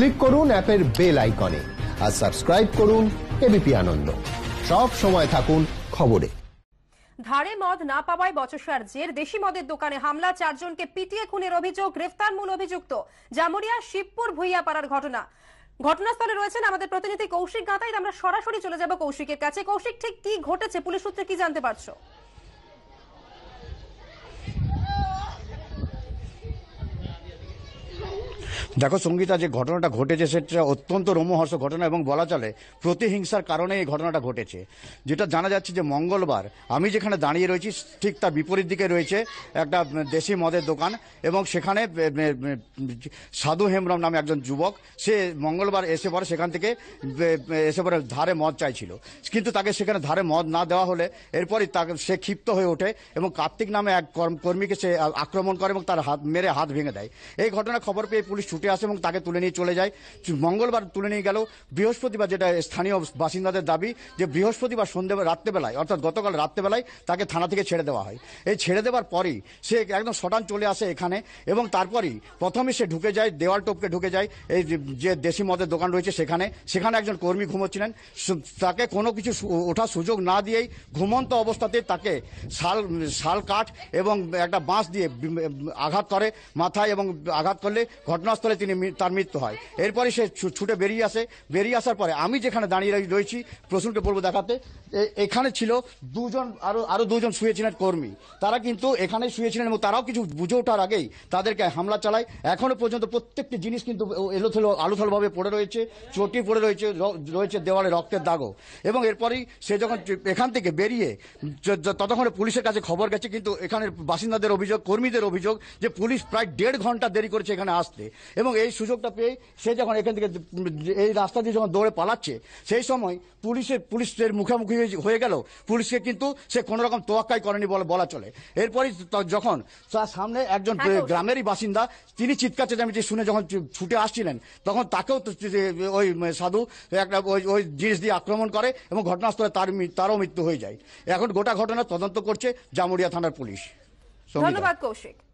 click করুন অ্যাপের bell আইকনে আর সাবস্ক্রাইব করুন এবিপি আনন্দ সব সময় থাকুন খবরে ধারে মদ না পাওয়ায় বচসার জের দেশি মদের দোকানে হামলা চারজনকে পিটিয়ে খুনের অভিযোগ গ্রেফতার মূল অভিযুক্ত জামুরিয়া শিবপুর পাড়ার ঘটনা ঘটনাস্থলে রয়েছেন আমাদের প্রতিনিধি কৌশিক গাঁতাই আমরা সরাসরি চলে যাব কৌশিকের কাছে কৌশিক ঠিক কি ঘটেছে পুলিশ সূত্রে কি জানতে পারছো দেখো সঙ্গীতা যে ঘটনাটা ঘটেছে সেটা অত্যন্ত রোমহর্ষ ঘটনা এবং বলা চলে প্রতিহিংসার কারণে এই ঘটনাটা ঘটেছে যেটা জানা যাচ্ছে যে মঙ্গলবার আমি যেখানে দাঁড়িয়ে রয়েছি ঠিক তার বিপরীত দিকে রয়েছে একটা দেশি মদের দোকান এবং সেখানে সাধু হেমরম নামে একজন যুবক সে মঙ্গলবার এসে পরে সেখান থেকে এসে পরে ধারে মদ চাইছিল কিন্তু তাকে সেখানে ধারে মদ না দেওয়া হলে এরপরই তাকে সে ক্ষিপ্ত হয়ে ওঠে এবং কার্তিক নামে এক কর্মীকে সে আক্রমণ করে এবং তার হাত মেরে হাত ভেঙে দেয় এই ঘটনা খবর পেয়ে পুলিশ ছুটে ছুটে আসে এবং তাকে তুলে নিয়ে চলে যায় মঙ্গলবার তুলে নিয়ে গেল বৃহস্পতিবার যেটা স্থানীয় বাসিন্দাদের দাবি যে বৃহস্পতিবার সন্ধে রাত্রেবেলায় অর্থাৎ গতকাল রাত্রেবেলায় তাকে থানা থেকে ছেড়ে দেওয়া হয় এই ছেড়ে দেওয়ার পরেই সে একদম শটান চলে আসে এখানে এবং তারপরেই প্রথমে সে ঢুকে যায় দেওয়াল টোপকে ঢুকে যায় এই যে দেশি মদের দোকান রয়েছে সেখানে সেখানে একজন কর্মী ঘুমোচ্ছিলেন তাকে কোনো কিছু ওঠার সুযোগ না দিয়েই ঘুমন্ত অবস্থাতে তাকে শাল শাল কাঠ এবং একটা বাঁশ দিয়ে আঘাত করে মাথায় এবং আঘাত করলে ঘটনাস্থল ঘটনাস্থলে তিনি তার মৃত্যু হয় এরপরে সে ছুটে বেরিয়ে আসে বেরিয়ে আসার পরে আমি যেখানে দাঁড়িয়ে রয়েছি প্রসুনকে বলবো দেখাতে এখানে ছিল দুজন আরো আরো দুজন শুয়েছিলেন কর্মী তারা কিন্তু এখানে শুয়েছিলেন এবং তারাও কিছু বুঝে ওঠার আগেই তাদেরকে হামলা চালায় এখনো পর্যন্ত প্রত্যেকটি জিনিস কিন্তু এলোথেলো আলোথলভাবে পড়ে রয়েছে চটি পড়ে রয়েছে রয়েছে দেওয়ালে রক্তের দাগও এবং এরপরেই সে যখন এখান থেকে বেরিয়ে ততক্ষণে পুলিশের কাছে খবর গেছে কিন্তু এখানের বাসিন্দাদের অভিযোগ কর্মীদের অভিযোগ যে পুলিশ প্রায় দেড় ঘন্টা দেরি করেছে এখানে আসতে এবং এই সুযোগটা পেয়ে সে যখন এখান থেকে এই রাস্তা দিয়ে যখন দৌড়ে পালাচ্ছে সেই সময় পুলিশের পুলিশের মুখোমুখি হয়ে গেল পুলিশকে কিন্তু সে কোনো রকম তোয়াক্কাই করেনি বলে বলা চলে এরপরই যখন তার সামনে একজন হ্যাঁ গ্রামেরই বাসিন্দা তিনি চিৎকার চেঁচামেচি শুনে যখন ছুটে আসছিলেন তখন তাকেও ওই সাধু একটা ওই ওই জিনিস দিয়ে আক্রমণ করে এবং ঘটনাস্থলে তার তারও মৃত্যু হয়ে যায় এখন গোটা ঘটনা তদন্ত করছে জামুরিয়া থানার পুলিশ ধন্যবাদ কৌশিক